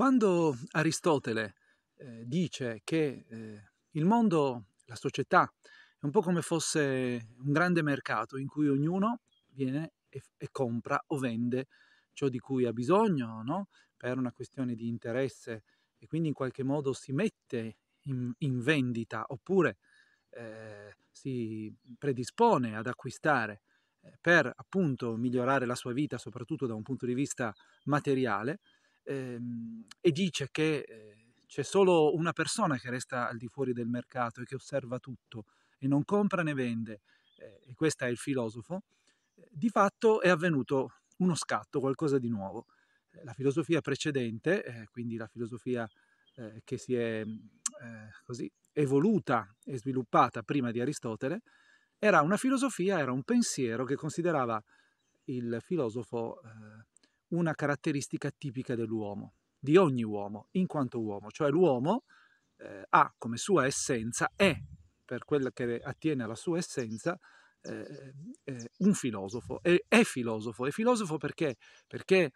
Quando Aristotele eh, dice che eh, il mondo, la società, è un po' come fosse un grande mercato in cui ognuno viene e, e compra o vende ciò di cui ha bisogno, no? per una questione di interesse e quindi in qualche modo si mette in, in vendita oppure eh, si predispone ad acquistare eh, per appunto migliorare la sua vita soprattutto da un punto di vista materiale, ehm, e dice che eh, c'è solo una persona che resta al di fuori del mercato e che osserva tutto e non compra né vende, eh, e questo è il filosofo, eh, di fatto è avvenuto uno scatto, qualcosa di nuovo. Eh, la filosofia precedente, eh, quindi la filosofia eh, che si è mm, così, evoluta e sviluppata prima di Aristotele, era una filosofia, era un pensiero che considerava il filosofo eh, una caratteristica tipica dell'uomo, di ogni uomo, in quanto uomo, cioè l'uomo eh, ha come sua essenza, è per quella che attiene alla sua essenza, eh, eh, un filosofo, E, è filosofo, è filosofo perché? Perché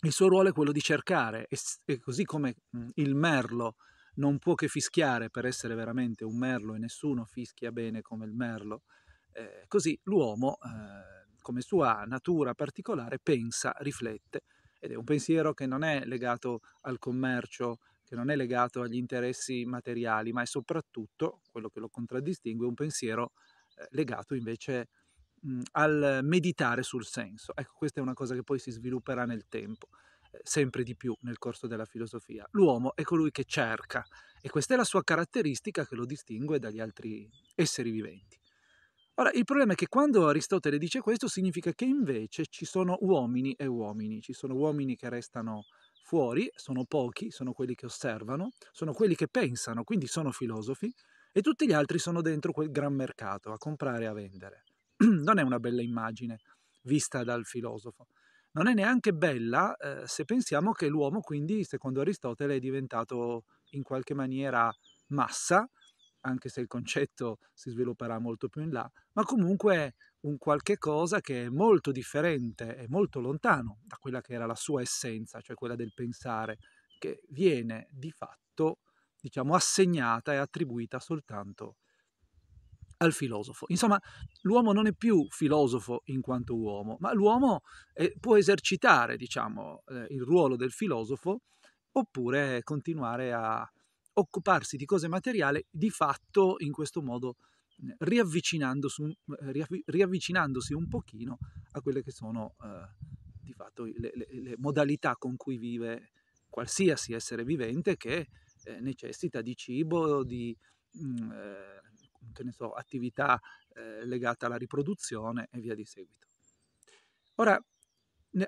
il suo ruolo è quello di cercare, e, e così come mh, mm, il merlo non può che fischiare per essere veramente un merlo e nessuno fischia bene come il merlo, eh, così l'uomo eh, come sua natura particolare, pensa, riflette. Ed è un pensiero che non è legato al commercio, che non è legato agli interessi materiali, ma è soprattutto, quello che lo contraddistingue, un pensiero eh, legato invece mh, mm, al meditare sul senso. Ecco, questa è una cosa che poi si svilupperà nel tempo, eh, sempre di più nel corso della filosofia. L'uomo è colui che cerca e questa è la sua caratteristica che lo distingue dagli altri esseri viventi. Ora, il problema è che quando Aristotele dice questo significa che invece ci sono uomini e uomini, ci sono uomini che restano fuori, sono pochi, sono quelli che osservano, sono quelli che pensano, quindi sono filosofi, e tutti gli altri sono dentro quel gran mercato a comprare e a vendere. non è una bella immagine vista dal filosofo. Non è neanche bella eh, se pensiamo che l'uomo, quindi, secondo Aristotele, è diventato in qualche maniera massa, anche se il concetto si svilupperà molto più in là, ma comunque un qualche cosa che è molto differente e molto lontano da quella che era la sua essenza, cioè quella del pensare, che viene di fatto, diciamo, assegnata e attribuita soltanto al filosofo. Insomma, l'uomo non è più filosofo in quanto uomo, ma l'uomo è, eh, può esercitare, diciamo, eh, il ruolo del filosofo oppure continuare a occuparsi di cose materiali di fatto in questo modo eh, riavvicinandosi, eh, riavvicinandosi un pochino a quelle che sono eh, di fatto le, le, le, modalità con cui vive qualsiasi essere vivente che eh, necessita di cibo, di mh, mm, eh, so, attività eh, legata alla riproduzione e via di seguito. Ora,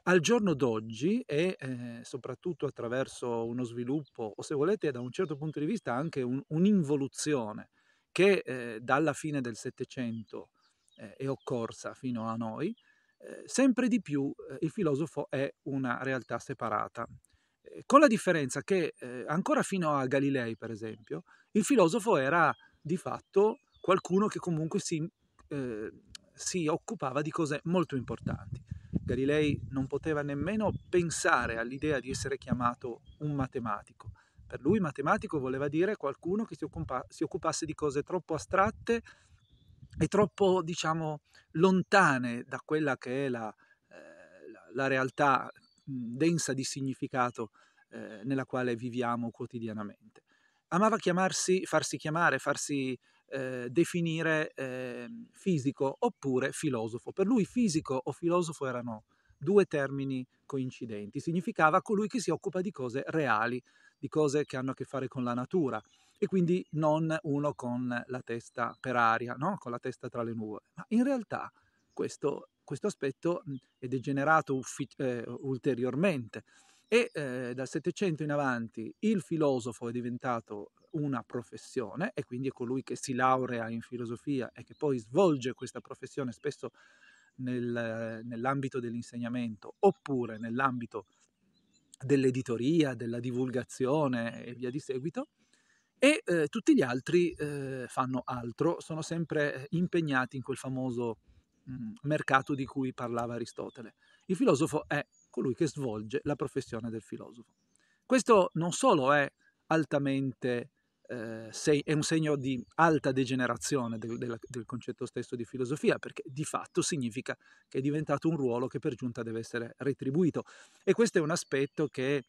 al giorno d'oggi e eh, soprattutto attraverso uno sviluppo o se volete da un certo punto di vista anche un, un'involuzione che eh, dalla fine del Settecento eh, è occorsa fino a noi, eh, sempre di più eh, il filosofo è una realtà separata, eh, con la differenza che ancora fino a Galilei per esempio il filosofo era di fatto qualcuno che comunque si, si occupava di cose molto importanti. Galilei non poteva nemmeno pensare all'idea di essere chiamato un matematico. Per lui matematico voleva dire qualcuno che si, occupa, si occupasse di cose troppo astratte e troppo, diciamo, lontane da quella che è la, eh, la realtà mm, densa di significato eh, nella quale viviamo quotidianamente. Amava chiamarsi, farsi chiamare, farsi eh, definire eh, fisico oppure filosofo. Per lui fisico o filosofo erano due termini coincidenti, significava colui che si occupa di cose reali, di cose che hanno a che fare con la natura e quindi non uno con la testa per aria, no? con la testa tra le nuvole. Ma in realtà questo, questo aspetto è degenerato uffi- eh, ulteriormente e eh, dal Settecento in avanti il filosofo è diventato una professione e quindi è colui che si laurea in filosofia e che poi svolge questa professione spesso nel, nell'ambito dell'insegnamento oppure nell'ambito dell'editoria, della divulgazione e via di seguito e eh, tutti gli altri eh, fanno altro, sono sempre impegnati in quel famoso mh, mhmm, mercato di cui parlava Aristotele. Il filosofo è colui che svolge la professione del filosofo. Questo non solo è altamente eh, è un segno di alta degenerazione del, del, del, concetto stesso di filosofia, perché di fatto significa che è diventato un ruolo che per giunta deve essere retribuito. E questo è un aspetto che,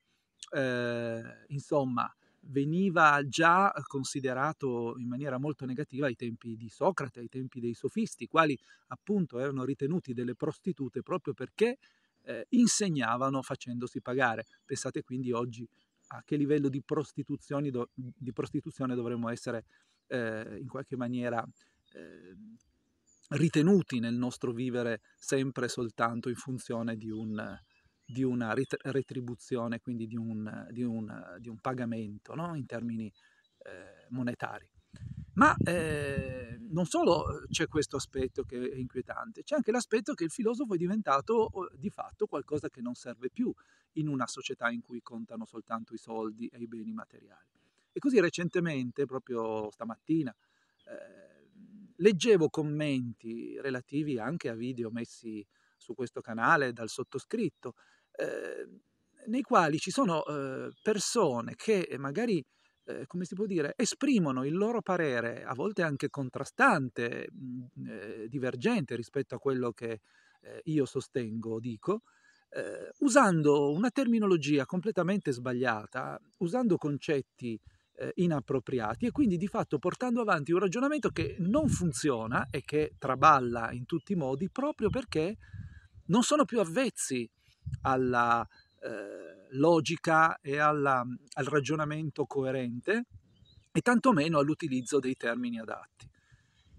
eh, insomma, veniva già considerato in maniera molto negativa ai tempi di Socrate, ai tempi dei sofisti, quali appunto erano ritenuti delle prostitute proprio perché eh, insegnavano facendosi pagare. Pensate quindi oggi a che livello di, do, di prostituzione dovremmo essere eh, in qualche maniera eh, ritenuti nel nostro vivere sempre soltanto in funzione di, un, di una rit- retribuzione, quindi di un, di un, di un pagamento no? in termini eh, monetari. Ma eh, non solo uhm, c'è questo aspetto che è inquietante, c'è anche l'aspetto che il filosofo è diventato uhm, di fatto qualcosa che non serve più in una società in cui contano soltanto i soldi e i beni materiali. E così recentemente, proprio stamattina, eh, leggevo commenti relativi anche a video messi su questo canale dal sottoscritto, eh, nei quali ci sono uhm, persone che magari Ehm, come si può dire, esprimono il loro parere, a volte anche contrastante, eh, divergente rispetto a quello che eh, io sostengo o dico, ehm, usando una terminologia completamente sbagliata, usando concetti ehm, inappropriati e quindi di fatto portando avanti un ragionamento che non funziona e che traballa in tutti i modi proprio perché non sono più avvezzi alla logica e alla, al ragionamento coerente e tantomeno all'utilizzo dei termini adatti.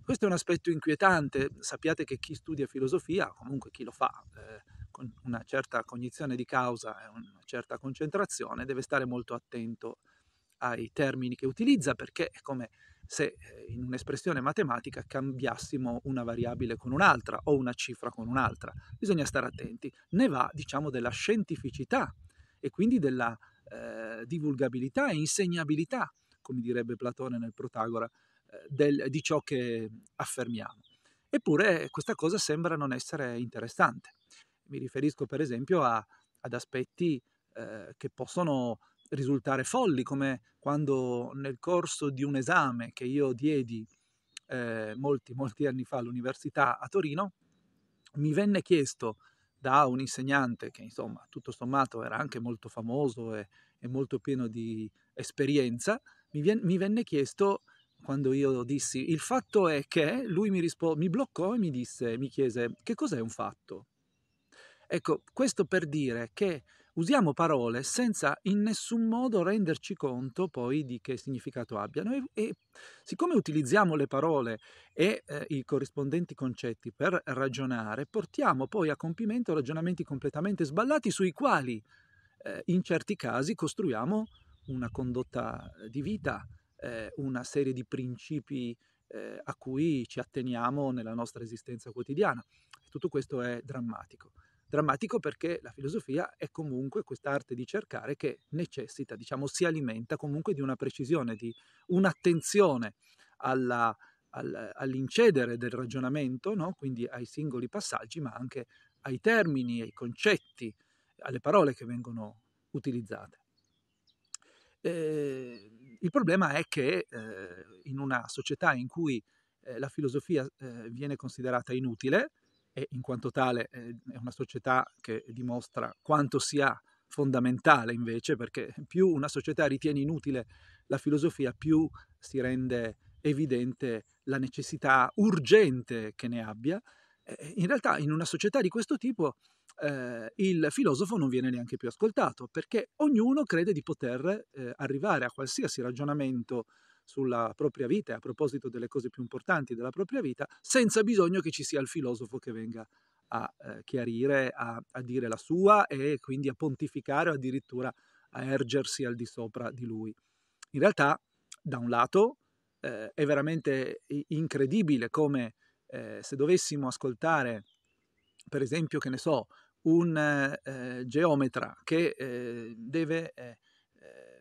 Questo è un aspetto inquietante, sappiate che chi studia filosofia, comunque chi lo fa eh, con una certa cognizione di causa e una certa concentrazione, deve stare molto attento ai termini che utilizza perché è come se eh, in un'espressione matematica cambiassimo una variabile con un'altra o una cifra con un'altra. Bisogna stare attenti, ne va diciamo della scientificità e quindi della eh, divulgabilità e insegnabilità, come direbbe Platone nel Protagora, eh, del, di ciò che affermiamo. Eppure eh, questa cosa sembra non essere interessante. Mi riferisco per esempio a, ad aspetti eh, che possono risultare folli, come quando nel corso di un esame che io diedi eh, molti, molti anni fa all'università a Torino, mi venne chiesto da un insegnante che insomma tutto sommato era anche molto famoso e, e molto pieno di esperienza, mi, vien- mi, venne chiesto quando io dissi il fatto è che lui mi, rispo- mi bloccò e mi disse, mi chiese che cos'è un fatto. Ecco, questo per dire che usiamo parole senza in nessun modo renderci conto poi di che significato abbiano e, e siccome utilizziamo le parole e eh, i corrispondenti concetti per ragionare, portiamo poi a compimento ragionamenti completamente sballati sui quali eh, in certi casi costruiamo una condotta di vita, eh, una serie di principi eh, a cui ci atteniamo nella nostra esistenza quotidiana. Tutto questo è drammatico. Drammatico perché la filosofia è comunque quest'arte di cercare che necessita, diciamo, si alimenta comunque di una precisione, di un'attenzione alla, all'incedere del ragionamento, no? quindi ai singoli passaggi, ma anche ai termini, ai concetti, alle parole che vengono utilizzate. Eh, il problema è che eh, in una società in cui eh, la filosofia eh, viene considerata inutile, e in quanto tale ehm, è una società che dimostra quanto sia fondamentale invece, perché più una società ritiene inutile la filosofia, più si rende evidente la necessità urgente che ne abbia. In realtà in una società di questo tipo eh, il filosofo non viene neanche più ascoltato, perché ognuno crede di poter eh, arrivare a qualsiasi ragionamento sulla propria vita e a proposito delle cose più importanti della propria vita, senza bisogno che ci sia il filosofo che venga a eh, chiarire, a, a dire la sua e quindi a pontificare o addirittura a ergersi al di sopra di lui. In realtà, da un lato, eh, è veramente incredibile come eh, se dovessimo ascoltare, per esempio, che ne so, un eh, geometra che eh, deve eh, eh,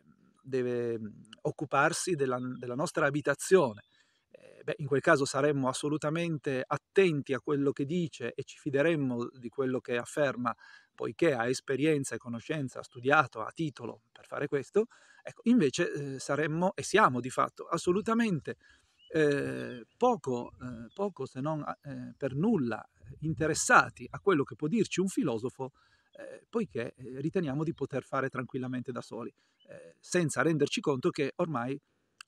deve mhmm, occuparsi della, della nostra abitazione. Eh, beh, in quel caso saremmo assolutamente attenti a quello che dice e ci fideremmo di quello che afferma, poiché ha esperienza e conoscenza, ha studiato, ha titolo per fare questo. Ecco, invece eh, saremmo e siamo di fatto assolutamente eh, poco, eh, poco se non eh, per nulla interessati a quello che può dirci un filosofo eh, poiché eh, riteniamo di poter fare tranquillamente da soli, eh, senza renderci conto che ormai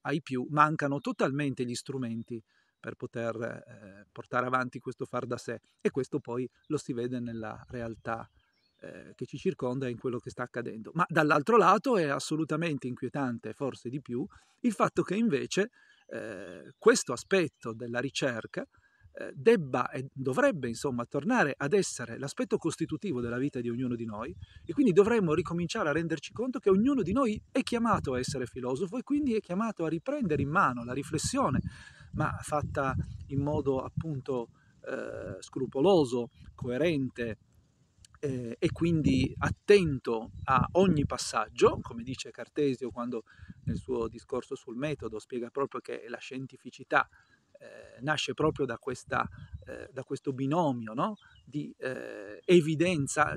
ai più mancano totalmente gli strumenti per poter eh, portare avanti questo far da sé e questo poi lo si vede nella realtà eh, che ci circonda e in quello che sta accadendo. Ma dall'altro lato è assolutamente inquietante, forse di più, il fatto che invece questo aspetto della ricerca eh, debba e dovrebbe insomma tornare ad essere l'aspetto costitutivo della vita di ognuno di noi e quindi dovremmo ricominciare a renderci conto che ognuno di noi è chiamato a essere filosofo e quindi è chiamato a riprendere in mano la riflessione, ma fatta in modo appunto eh, scrupoloso, coerente eh, e quindi attento a ogni passaggio, come dice Cartesio quando nel suo discorso sul metodo spiega proprio che la scientificità eh, nasce proprio da, questa, eh, da questo binomio no? di eh, evidenza,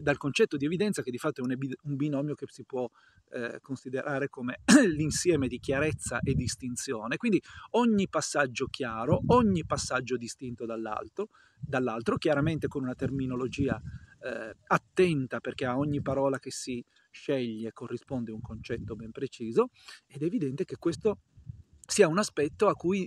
dal concetto di evidenza che di fatto è un, un binomio che si può eh, considerare come l'insieme di chiarezza e distinzione. Quindi ogni passaggio chiaro, ogni passaggio distinto dall'altro, dall'altro chiaramente con una terminologia eh, attenta perché a ogni parola che si sceglie corrisponde un concetto ben preciso ed è evidente che questo sia un aspetto a cui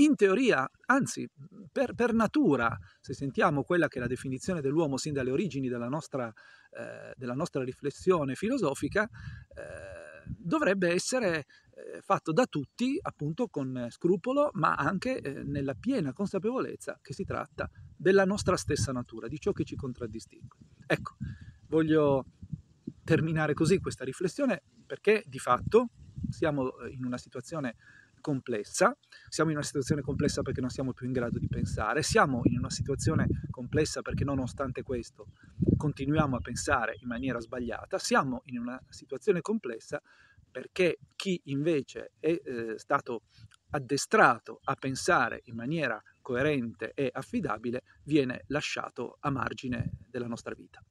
in teoria, anzi per, per, natura, se sentiamo quella che è la definizione dell'uomo sin dalle origini della nostra, eh, della nostra riflessione filosofica, eh, dovrebbe essere eh, fatto da tutti appunto con scrupolo, ma anche eh, nella piena consapevolezza che si tratta della nostra stessa natura, di ciò che ci contraddistingue. Ecco, voglio terminare così questa riflessione perché di fatto siamo eh, in una situazione complessa, siamo in una situazione complessa perché non siamo più in grado di pensare, siamo in una situazione complessa perché nonostante questo continuiamo a pensare in maniera sbagliata, siamo in una situazione complessa perché chi invece è eh, stato addestrato a pensare in maniera coerente e affidabile viene lasciato a margine della nostra vita.